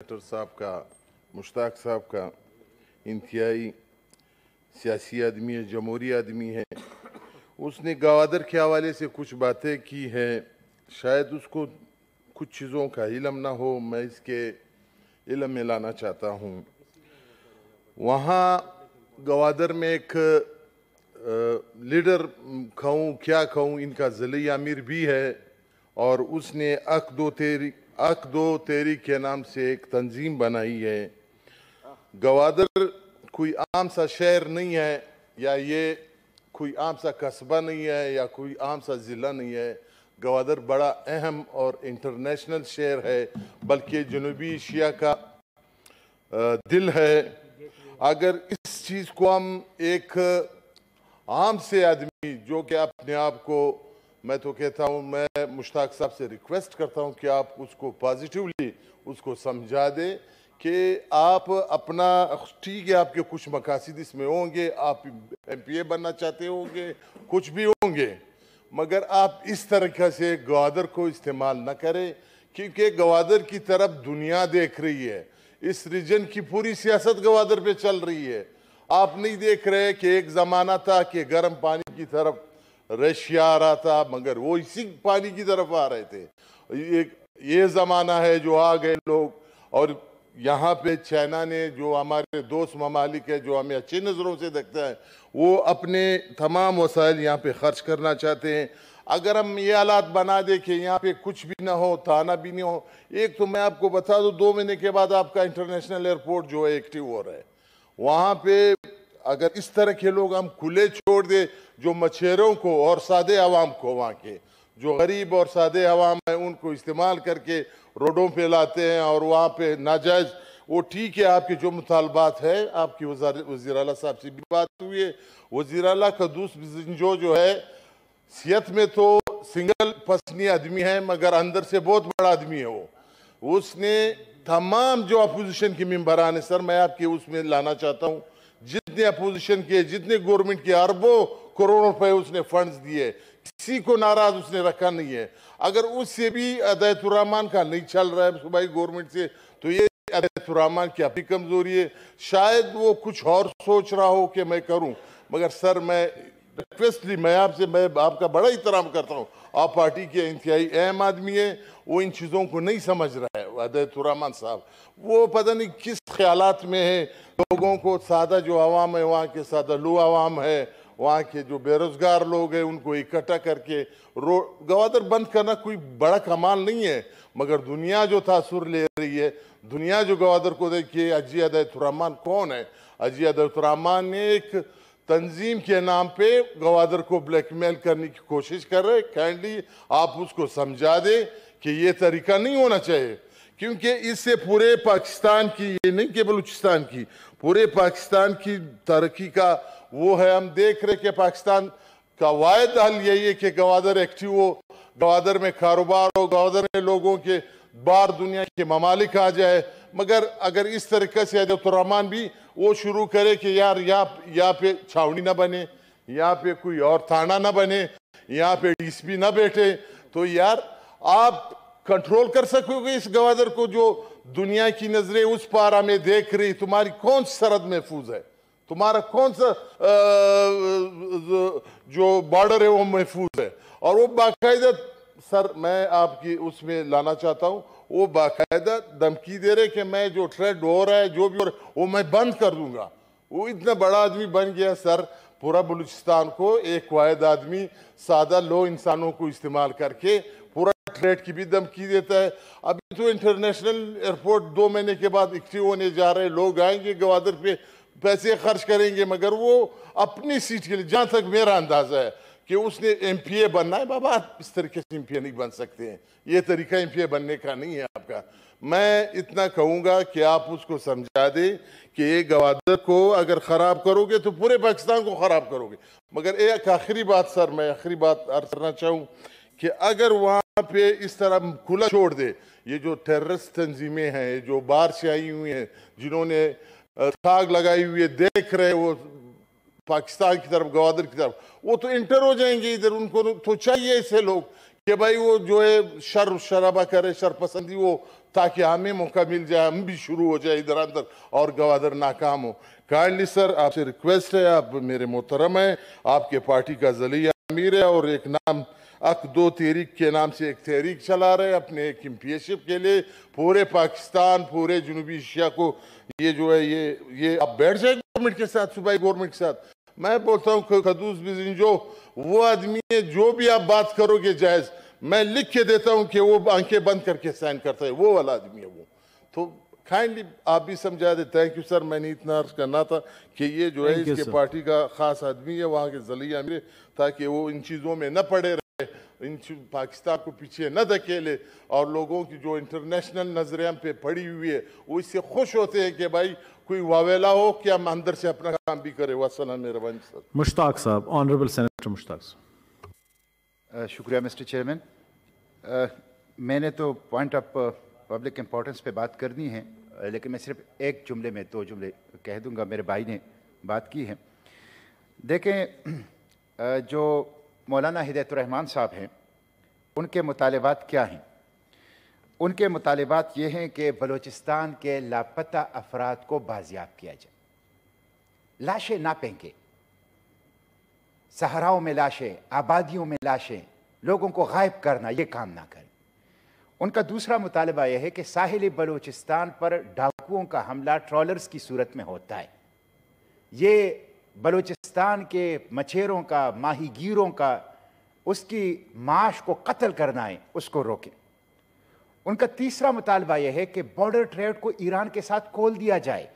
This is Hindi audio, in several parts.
डॉक्टर साहब का मुश्ताक साहब का इंतहाई सियासी आदमी है जमहूरी आदमी है उसने गवादर के हवाले से कुछ बातें की है शायद उसको कुछ चीज़ों का इलम ना हो मैं इसके इलम में लाना चाहता हूँ वहाँ गवादर में एक लीडर खाऊँ क्या कहूँ इनका ज़िले आमिर भी है और उसने अक दो तेरी अक दो तेरी के नाम से एक तंजीम बनाई है गवादर कोई आम सा शहर नहीं है या ये कोई आम सा कस्बा नहीं है या कोई आम सा ज़िला नहीं है गवादर बड़ा अहम और इंटरनेशनल शहर है बल्कि जनूबी एशिया का दिल है अगर इस चीज़ को हम एक आम से आदमी जो कि अपने आप को मैं तो कहता हूं मैं मुश्ताक साहब से रिक्वेस्ट करता हूं कि आप उसको पॉजिटिवली उसको समझा दें कि आप अपना ठीक है आपके कुछ मकासद इसमें होंगे आप एमपीए बनना चाहते होंगे कुछ भी होंगे मगर आप इस तरह से गवादर को इस्तेमाल न करें क्योंकि गवादर की तरफ दुनिया देख रही है इस रीजन की पूरी सियासत गवादर पे चल रही है आप नहीं देख रहे कि एक ज़माना था कि गर्म पानी की तरफ रशिया आ रहा था मगर वो इसी पानी की तरफ आ रहे थे एक ये ज़माना है जो आ गए लोग और यहाँ पे चाइना ने जो हमारे दोस्त ममालिक है जो हमें अच्छी नज़रों से देखते हैं वो अपने तमाम वसाइल यहाँ पे खर्च करना चाहते हैं अगर हम ये हालात बना दें कि यहाँ पे कुछ भी ना हो ताना भी नहीं हो एक तो मैं आपको बता दूँ दो महीने के बाद आपका इंटरनेशनल एयरपोर्ट जो है एक्टिव हो रहा है वहाँ पे अगर इस तरह के लोग हम खुले छोड़ दे जो मछेरों को और सादे आवाम को वहाँ के जो गरीब और सादे आवाम है उनको इस्तेमाल करके रोडों पे लाते हैं और वहाँ पे नाजायज़ वो ठीक है आपके जो मुतालबात है आपकी वजी अल साहब से भी बात हुई है वजीर अला का दूसरी जो जो है सियत में तो सिंगल पसनी आदमी है मगर अंदर से बहुत बड़ा आदमी है वो उसने तमाम जो अपोजिशन के मेम्बरान है सर मैं आपके उसमें लाना चाहता हूँ जितने अपोजिशन के जितने गवर्नमेंट के अरबों करोड़ों रुपए उसने फंड्स दिए किसी को नाराज उसने रखा नहीं है अगर उससे भी अदैतुररहमान का नहीं चल रहा है सूबाई गवर्नमेंट से तो ये अदैतुररहमान की अपनी कमज़ोरी है शायद वो कुछ और सोच रहा हो कि मैं करूँ मगर सर मैं रिक्वेस्टली मैं आपसे मैं आपका बड़ा इतराम करता हूँ आप पार्टी के इंतहाई अहम आदमी है वो इन चीज़ों को नहीं समझ रहा है अदैतुररहमान साहब वो पता नहीं किस ख्याल में है लोगों को सादा जो आवाम है वहाँ के सादा लू आवाम है वहाँ के जो बेरोज़गार लोग हैं उनको इकट्ठा करके रो गवादर बंद करना कोई बड़ा कमाल नहीं है मगर दुनिया जो तासुर ले रही है दुनिया जो गवादर को देखिए अजी अदैतुररहमान कौन है अजी अदैतुररहमान ने एक तंजीम के नाम पे गवादर को ब्लैकमेल करने की कोशिश कर रहे हैं कैंडली आप उसको समझा दें कि ये तरीका नहीं होना चाहिए क्योंकि इससे पूरे पाकिस्तान की ये नहीं कि बलूचिस्तान की पूरे पाकिस्तान की तरक्की का वो है हम देख रहे कि पाकिस्तान का वायद हल यही है कि गवादर एक्टिव हो गवादर में कारोबार हो गवादर में लोगों के बाहर दुनिया के ममालिक आ जाए मगर अगर इस तरीके से रहमान भी वो शुरू करे कि यार यहाँ यहाँ पे छावनी ना बने यहाँ पे कोई और थाना ना बने यहाँ पे डीसीपी ना बैठे तो यार आप कंट्रोल कर सकोगे इस गवादर को जो दुनिया की नजरें उस पारा में देख रही तुम्हारी कौन सरहद महफूज है तुम्हारा कौन सा जो बॉर्डर है वो महफूज है और वो बाकायदा सर मैं आपकी उसमें लाना चाहता हूँ वो बाकायदा धमकी दे रहे कि मैं जो ट्रेड हो रहा है जो भी हो रहा है वो मैं बंद कर दूंगा वो इतना बड़ा आदमी बन गया सर पूरा बलूचिस्तान को एक वायद आदमी सादा लो इंसानों को इस्तेमाल करके रेट की भी धमकी देता है अभी तो इंटरनेशनल एयरपोर्ट दो महीने के बाद एक्टिव होने जा रहे हैं लोग आएंगे गवादर पे पैसे खर्च करेंगे मगर वो अपनी सीट के लिए जहाँ तक मेरा अंदाजा है कि उसने एमपीए बनना है बाबा आप इस तरीके से एमपीए नहीं बन सकते हैं ये तरीका एमपीए बनने का नहीं है आपका मैं इतना कहूँगा कि आप उसको समझा दें कि ये गवादर को अगर ख़राब करोगे तो पूरे पाकिस्तान को ख़राब करोगे मगर एक आखिरी बात सर मैं आखिरी बात अर्ज करना चाहूँ कि अगर वहाँ पे इस तरह खुला छोड़ दे ये जो टेररिस्ट तंजीमें हैं जो बाहर से आई हुई हैं जिन्होंने ताग लगाई हुई है देख रहे वो पाकिस्तान की तरफ गवादर की तरफ वो तो इंटर हो जाएंगे इधर उनको तो चाहिए ऐसे लोग कि भाई वो जो है शर शराबा करे शरपसंदी वो ताकि हमें मौका मिल जाए हम भी शुरू हो जाए इधर अंदर और गवादर नाकाम हो काइंडली सर आपसे रिक्वेस्ट है आप मेरे मोहतरम हैं आपके पार्टी का जलिया अमीर है और एक नाम अक दो तहरीक के नाम से एक तहरीक चला रहे अपने चैम्पियनशिप के लिए पूरे पाकिस्तान पूरे जनूबी एशिया को ये जो है ये ये आप बैठ जाए गवर्नमेंट के साथ सुबह गवर्नमेंट के साथ मैं बोलता हूँ खदूस बिजन जो वो आदमी है जो भी आप बात करोगे जायज़ मैं लिख के देता हूँ कि वो आंखें बंद करके साइन करता है वो वाला आदमी है वो तो काइंडली आप भी समझा दे थैंक यू सर मैंने इतना अर्ज करना था कि ये जो है इसके पार्टी का खास आदमी है वहाँ के जलिया में ताकि वो इन चीज़ों में न पड़े इन पाकिस्तान को पीछे न धकेले और लोगों की जो इंटरनेशनल नज़रें पे पड़ी हुई है वो इससे खुश होते हैं कि भाई कोई वावेला हो क्या अंदर से अपना काम भी करें वसलम सर मुश्ताक साहब ऑनरेबल सेनेटर मुश्ताक शुक्रिया मिस्टर चेयरमैन मैंने तो पॉइंट ऑफ पब्लिक इम्पोर्टेंस पे बात करनी है लेकिन मैं सिर्फ एक जुमले में दो जुमले कह दूंगा मेरे भाई ने बात की है देखें जो मौलाना हिदायतरहमान साहब हैं उनके मुतालबात क्या हैं उनके मुतालबात ये हैं कि बलूचिस्तान के लापता अफराद को बाजियाब किया जाए लाशें ना फेंकें सहराओं में लाशें आबादियों में लाशें लोगों को गायब करना ये काम ना करें उनका दूसरा मुतालबा यह है कि साहिल बलूचिस्तान पर डाकुओं का हमला ट्रॉलर्स की सूरत में होता है ये बलूचिस्तान के मछेरों का माही का उसकी माश को कत्ल करना है उसको रोकें उनका तीसरा मुतालबा यह है कि बॉर्डर ट्रेड को ईरान के साथ खोल दिया जाए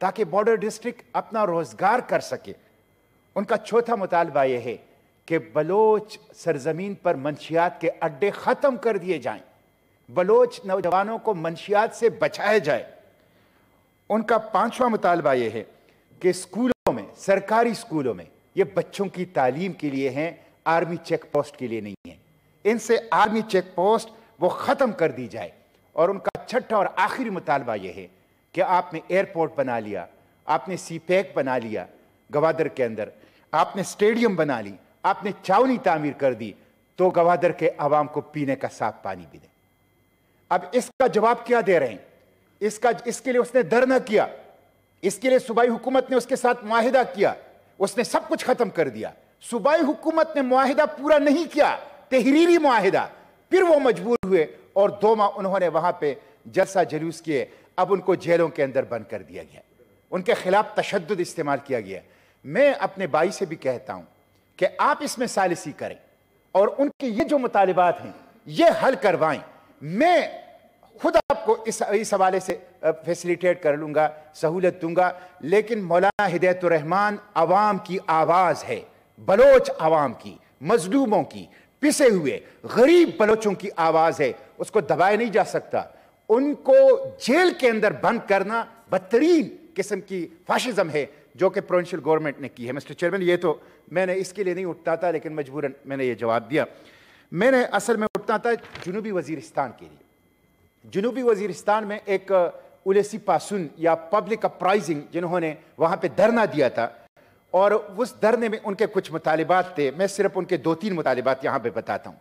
ताकि बॉर्डर डिस्ट्रिक्ट अपना रोज़गार कर सके उनका चौथा मुतालबा यह है कि बलोच सरजमीन पर मंशियात के अड्डे ख़त्म कर दिए जाएं बलोच नौजवानों को मंशियात से बचाया जाए उनका पांचवा मुतालबा यह है कि स्कूलों में सरकारी स्कूलों में ये बच्चों की तालीम के लिए हैं आर्मी चेक पोस्ट के लिए नहीं है इनसे आर्मी चेक पोस्ट वो ख़त्म कर दी जाए और उनका छठा और आखिरी मुतालबा यह है कि आपने एयरपोर्ट बना लिया आपने सी पैक बना लिया गवादर के अंदर आपने स्टेडियम बना ली आपने चावनी तामीर कर दी तो गवादर के आवाम को पीने का साफ पानी भी दें अब इसका जवाब क्या दे रहे हैं इसका इसके लिए उसने धरना किया इसके लिए सूबाई हुकूमत ने उसके साथ माहिदा किया उसने सब कुछ खत्म कर दिया सूबाई हुकूमत ने माहिदा पूरा नहीं किया तहरीरी माहिदा फिर वो मजबूर हुए और दो माह उन्होंने वहां पे जलसा जलूस किए अब उनको जेलों के अंदर बंद कर दिया गया उनके खिलाफ तशद इस्तेमाल किया गया मैं अपने भाई से भी कहता हूं कि आप इसमें सालिसी करें और उनके ये जो मुतालबात हैं ये हल करवाएं मैं खुद आपको इस इस हवाले से फैसिलिटेट कर लूँगा सहूलत दूंगा लेकिन मौलाना हिदायतरहमान आवाम की आवाज़ है बलोच आवाम की मजलूमों की पिसे हुए गरीब बलोचों की आवाज़ है उसको दबाया नहीं जा सकता उनको जेल के अंदर बंद करना बदतरीन किस्म की फाशिज़म है जो कि प्रोविंशियल गवर्नमेंट ने की है मिस्टर चेयरमैन ये तो मैंने इसके लिए नहीं उठता था लेकिन मजबूरन मैंने ये जवाब दिया मैंने असल में उठता था जुनूबी वजीरस्तान के लिए जनूबी वजीरस्तान में एक उलेसी पासुन या पब्लिक अपराइजिंग जिन्होंने वहाँ पर धरना दिया था और उस धरने में उनके कुछ मुतालबात थे मैं सिर्फ उनके दो तीन मुतालबात यहाँ पर बताता हूँ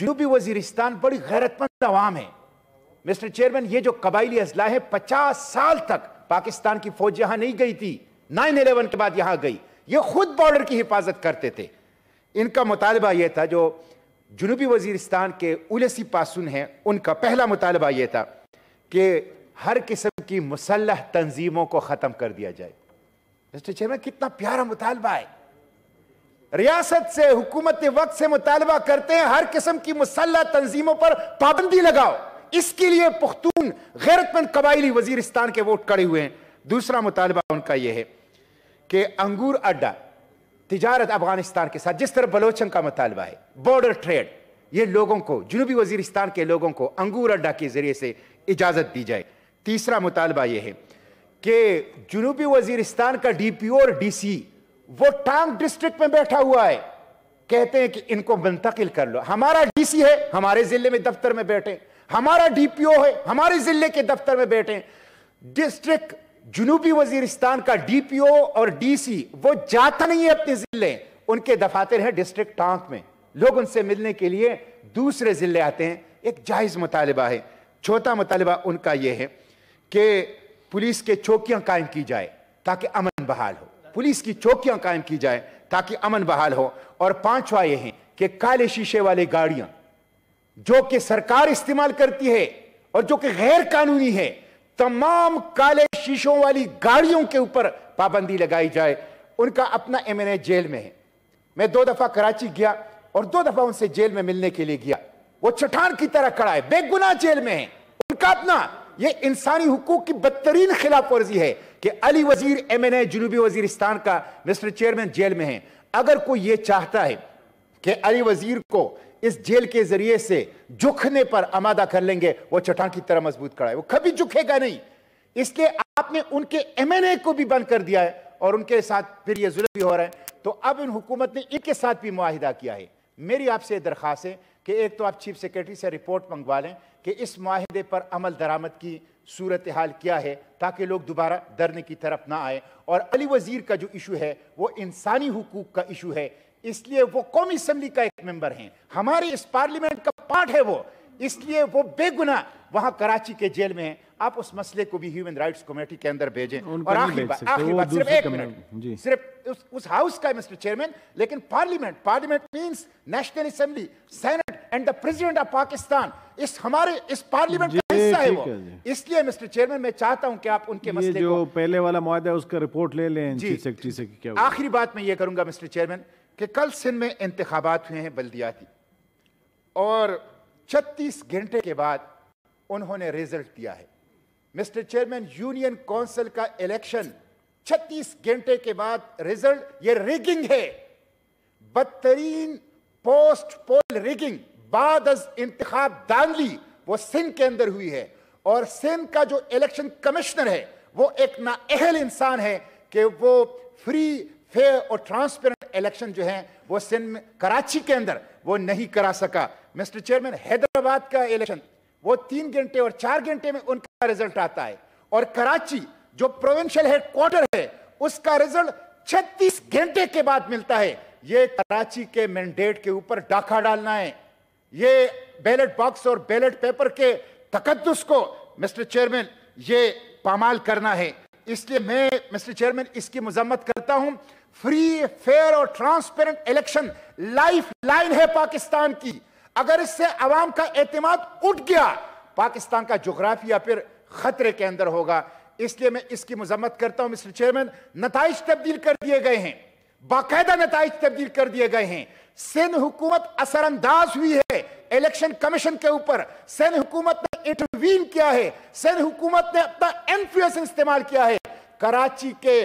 जनूबी वजीरस्तान बड़ी गैरतमंद आवाम है मिस्टर चेयरमैन ये जो कबायली अजला है पचास साल तक पाकिस्तान की फौज यहाँ नहीं गई थी नाइन इलेवन के बाद यहाँ गई ये खुद बॉर्डर की हिफाजत करते थे इनका मुतालबा यह था जो जुनूबी वजीरस्तान के उलसी पासुन हैं उनका पहला मुतालबा ये था कि हर किस्म की मुसलह तंजीमों को ख़त्म कर दिया जाए मिस्टर चेयरमैन कितना प्यारा मुतालबा है रियासत से हुकूमत वक्त से मुतालबा करते हैं हर किस्म की मुसलह तंजीमों पर पाबंदी लगाओ इसके लिए पुख्तून गैरतमंद कबायली वजीरस्तान के वोट खड़े हुए हैं दूसरा मुतालबा उनका यह है कि अंगूर अड्डा तजारत अफगानिस्तान के साथ जिस तरह बलोचन का मुतालबा है बॉर्डर ट्रेड ये लोगों को जनूबी वजीरस्तान के लोगों को अंगूर अड्डा के ज़रिए से इजाज़त दी जाए तीसरा मुतालबा ये है कि जनूबी वजीरस्तान का डी पी ओ और डी सी वो टांग डिस्ट्रिक्ट में बैठा हुआ है कहते हैं कि इनको मुंतकिल कर लो हमारा डी सी है हमारे ज़िले में दफ्तर में बैठे हमारा डी पी ओ है हमारे ज़िले के दफ्तर में बैठे डिस्ट्रिक्ट जुनूबी वजीरिस्तान का डीपीओ और डीसी वो जाता नहीं है अपने जिले उनके दफातर है डिस्ट्रिक्ट टांक में लोग उनसे मिलने के लिए दूसरे जिले आते हैं एक जायज़ मुतालबा है छोटा मुतालबा उनका यह है कि पुलिस के चौकियां कायम की जाए ताकि अमन बहाल हो पुलिस की चौकियां कायम की जाए ताकि अमन बहाल हो और पांचवा यह है कि काले शीशे वाली गाड़ियां जो कि सरकार इस्तेमाल करती है और जो कि गैर कानूनी है तमाम काले शीशों वाली गाड़ियों के ऊपर पाबंदी लगाई जाए उनका अपना एम जेल में है मैं दो दफा कराची गया और दो दफा उनसे जेल में मिलने के लिए गया वो चट्टान की तरह खड़ा है बेगुना जेल में है उनका अपना ये इंसानी हुकूक की बदतरीन खिलाफ वर्जी है कि अली वजीर एम एन ए जनूबी वजीरिस्तान का मिस्टर चेयरमैन जेल में है अगर कोई ये चाहता है कि अली वजीर को इस जेल के जरिए से झुकने पर आमादा कर लेंगे वो चटान की तरह मजबूत खड़ा है वो कभी झुकेगा नहीं इसलिए आपने उनके एमएनए को भी बंद कर दिया है और उनके साथ फिर ये जुल्म भी हो रहे हैं तो अब इन हुकूमत ने इनके साथ भी माहिदा किया है मेरी आपसे दरख्वास्त है कि एक तो आप चीफ सेक्रेटरी से रिपोर्ट मंगवा लें कि इस माहदे पर अमल दरामद की सूरत हाल क्या है ताकि लोग दोबारा डरने की तरफ ना आए और अली वज़ीर का जो इशू है वो इंसानी हकूक़ का इशू है इसलिए वो कौमी असेंबली का एक मेंबर हैं हमारे इस पार्लियामेंट का पार्ट है वो इसलिए वो बेगुना वहां कराची के जेल में है आप उस मसले को भी ह्यूमन राइट्स कमेटी के अंदर भेजें और आखिरी बात आखिरी बात सिर्फ एक मिनट सिर्फ उस, उस हाउस का मिस्टर चेयरमैन लेकिन parliament parliament means national assembly senate and the president of Pakistan इस हमारे इस पार्लियामेंट का हिस्सा है वो इसलिए मिस्टर चेयरमैन मैं चाहता हूं कि आप उनके मसले जो पहले वाला मुआदा है उसका रिपोर्ट ले लें सेक्रेटरी से क्या आखिरी बात मैं ये करूंगा मिस्टर चेयरमैन कि कल सिंध में इंतबात हुए हैं बल्दियाती और 36 घंटे के बाद उन्होंने रिजल्ट दिया है मिस्टर चेयरमैन यूनियन काउंसिल का इलेक्शन 36 घंटे के बाद रिजल्ट ये रिगिंग है बदतरीन पोस्ट पोल रिगिंग बाद इंतखाब दानली वो सिंध के अंदर हुई है और सिंध का जो इलेक्शन कमिश्नर है वो एक नाअहल इंसान है कि वो फ्री फेयर और ट्रांसपेरेंट इलेक्शन जो है वो सिंध में कराची के अंदर वो नहीं करा सका मिस्टर चेयरमैन हैदराबाद का इलेक्शन वो तीन घंटे और चार घंटे में उनका रिजल्ट आता है और कराची जो प्रोविंशियल हेडक्वार्टर है उसका रिजल्ट छत्तीस घंटे के बाद मिलता है ये कराची के मैंडेट के ऊपर डाका डालना है ये बैलेट बॉक्स और बैलेट पेपर के तकदस को मिस्टर चेयरमैन ये पामाल करना है इसलिए मैं मिस्टर चेयरमैन इसकी मजम्मत करता हूं फ्री फेयर और ट्रांसपेरेंट इलेक्शन लाइफ लाइन है पाकिस्तान की अगर इससे अवाम का एतमाद उठ गया पाकिस्तान का जोग्राफिया फिर खतरे के अंदर होगा इसलिए मैं इसकी मजम्मत करता हूं मिस्टर चेयरमैन नतज तब्दील कर दिए गए हैं बाकायदा नतज तब्दील कर दिए गए हैं सिंध हुकूमत असरअंदाज हुई है इलेक्शन कमीशन के ऊपर सिंध हुकूमत ने इंटरवीन किया है सिंध हुकूमत ने अपना इंफ्लुएंस इस्तेमाल किया है कराची के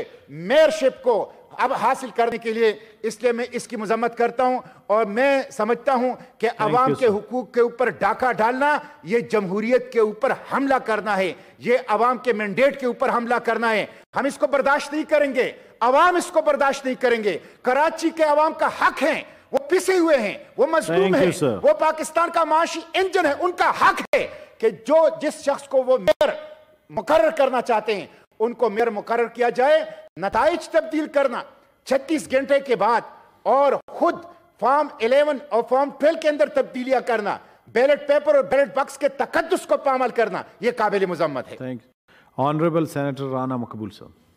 मेयरशिप को अब हासिल करने के लिए इसलिए मैं इसकी मजम्मत करता हूं और मैं समझता हूं कि अवाम के हकूक के ऊपर डाका डालना ये जमहूरियत के ऊपर हमला करना है ये अवाम के मैंडेट के ऊपर हमला करना है हम इसको बर्दाश्त नहीं करेंगे अवाम इसको बर्दाश्त नहीं करेंगे कराची के अवाम का हक है वो पिसे हुए हैं वो मजलूम है वो पाकिस्तान का माशी इंजन है उनका हक है कि जो जिस शख्स को वो मेयर मुकर करना चाहते हैं उनको मेयर मुकर किया जाए नतज तब्दील करना 36 घंटे के बाद और खुद फॉर्म 11 और फॉर्म 12 के अंदर तब्दीलियां करना बैलेट पेपर और बैलेट बॉक्स के तकदस को पामल करना यह काबिल मजम्मत है ऑनरेबल सेनेटर राना मकबूल साहब